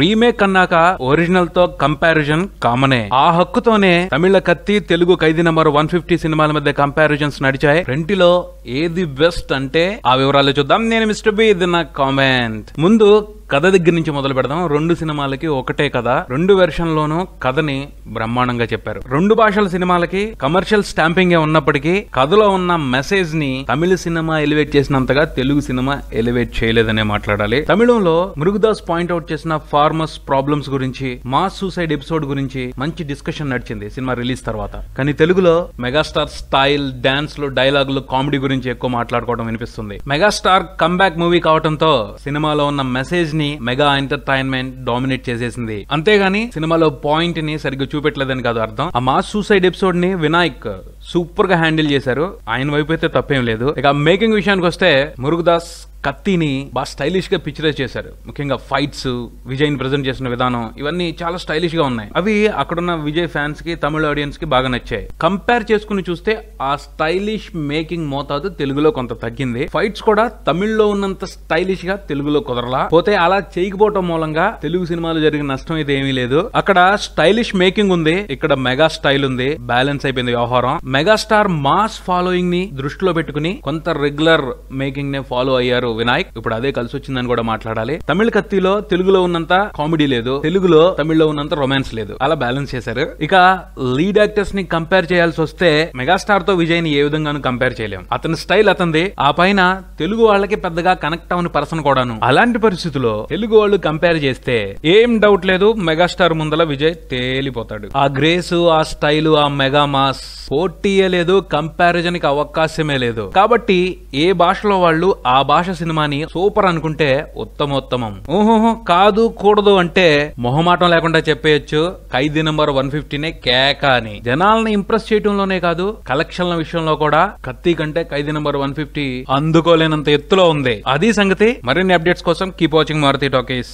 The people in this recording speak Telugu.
రీమేక్ అన్నాక ఒరిజినల్ తో కంపారిజన్ కామనే ఆ హక్కుతోనే Tamil Kaththi Telugu Khaidi number one fifty సినిమాల మధ్య కంపారిజన్స్ నడిచాయి రెంటిలో ఏది బెస్ట్ అంటే ఆ వివరాలు చూద్దాం నేను మిస్టర్ బి ఇది నా కామెంట్ ముందు కథ దగ్గర నుంచి మొదలు పెడదాం రెండు సినిమాలకి ఒకటే కథ రెండు వెర్షన్లోనూ కథని బ్రహ్మాండంగా చెప్పారు రెండు భాషల సినిమాలకి కమర్షియల్ స్టాంపింగే ఉన్నప్పటికీ కథలో ఉన్న మెసేజ్ ని తమిళ సినిమా ఎలివేట్ చేసినంతగా తెలుగు సినిమా ఎలివేట్ చేయలేదనే మాట్లాడాలి తమిళంలో మురుగుదాస్ పాయింట్అవుట్ చేసిన ఫార్మర్స్ ప్రాబ్లమ్స్ గురించి మాస్ సూసైడ్ ఎపిసోడ్ గురించి మంచి డిస్కషన్ నడిచింది సినిమా రిలీజ్ తర్వాత కానీ తెలుగులో మెగాస్టార్ స్టైల్ డాన్స్ లో డైలాగులు కామెడీ గురించి ఎక్కువ మాట్లాడుకోవడం వినిపిస్తుంది మెగాస్టార్ కంబ్యాక్ మూవీ కావడంతో సినిమాలో ఉన్న మెసేజ్ ని ని మెగా ఎంటర్టైన్మెంట్ డామినేట్ చేసేసింది అంతేగాని సినిమాలో పాయింట్ ని సరిగ్గా చూపెట్టలేదని కాదు అర్థం ఆ మాస్ సూసైడ్ ఎపిసోడ్ ని వినాయక్ సూపర్ గా హ్యాండిల్ చేశారు ఆయన వైపు అయితే తప్పేం లేదు ఇక మేకింగ్ విషయానికి వస్తే మురుగుదాస్ కత్తిని బాగా స్టైలిష్గా పిక్చరైజ్ చేశారు ముఖ్యంగా ఫైట్స్ విజయ్ని ప్రజెంట్ చేసిన విధానం ఇవన్నీ చాలా స్టైలిష్గా ఉన్నాయి అవి అక్కడున్న విజయ్ ఫ్యాన్స్కి తమిళ ఆడియన్స్కి బాగా నచ్చాయి కంపేర్ చేసుకుని చూస్తే ఆ స్టైలిష్ మేకింగ్ మోతాదు తెలుగులో కొంత తగ్గింది ఫైట్స్ కూడా తమిళ్లో ఉన్నంత స్టైలిష్గా తెలుగులో కుదరలా పోతే అలా చేయకపోవటం మూలంగా తెలుగు సినిమాలు జరిగిన నష్టం అయితే ఏమీ లేదు అక్కడ స్టైలిష్ మేకింగ్ ఉంది ఇక్కడ మెగా స్టైల్ ఉంది బ్యాలెన్స్ అయిపోయింది వ్యవహారం మెగాస్టార్ మాస్ ఫాలోయింగ్ ని దృష్టిలో పెట్టుకుని కొంత రెగ్యులర్ మేకింగ్ నే ఫాలో అయ్యారు వినాయక్ ఇప్పుడు అదే కలిసి వచ్చిందని కూడా మాట్లాడాలి తమిళ కత్తిలో తెలుగులో ఉన్నంత కామెడీ లేదు తెలుగులో తమిళ్లో ఉన్నంత రొమాన్స్ లేదు అలా బ్యాలెన్స్ చేశారు ఇక లీడ్ యాక్టర్స్ ని కంపేర్ చేయాల్సి వస్తే మెగాస్టార్ తో విజయ్ ని ఏ విధంగానూ కంపేర్ చేయలేము అతని స్టైల్ అతంది ఆ పైన తెలుగు వాళ్ళకి పెద్దగా కనెక్ట్ అవని పర్సన్ కూడాను అలాంటి పరిస్థితుల్లో తెలుగు వాళ్ళు కంపేర్ చేస్తే ఏం డౌట్ లేదు మెగాస్టార్ ముందల విజయ్ తేలిపోతాడు ఆ గ్రేస్ ఆ స్టైల్ ఆ మెగా మాస్ పోటీయలేదు కంపారిజన్ కి అవకాశమే లేదు కాబట్టి ఏ భాషలో వాళ్ళు ఆ భాష సినిమాని సూపర్ అనుకుంటే ఉత్తమోత్తమం ఉత్తమం కాదు కూడదు అంటే మొహమాటం లేకుండా చెప్పేయచ్చు ఖైదీ నెంబర్ వన్ ఫిఫ్టీనే కేక అని జనాల్ని ఇంప్రెస్ చేయడంలోనే కాదు కలెక్షన్ల విషయంలో కూడా కత్తి కంటే ఖైదీ నెంబర్ వన్ ఫిఫ్టీ అందుకోలేనంత ఎత్తులో ఉంది అది సంగతి మరిన్ని అప్డేట్స్ కోసం కీప్ వాచింగ్ మారుతి టాకీస్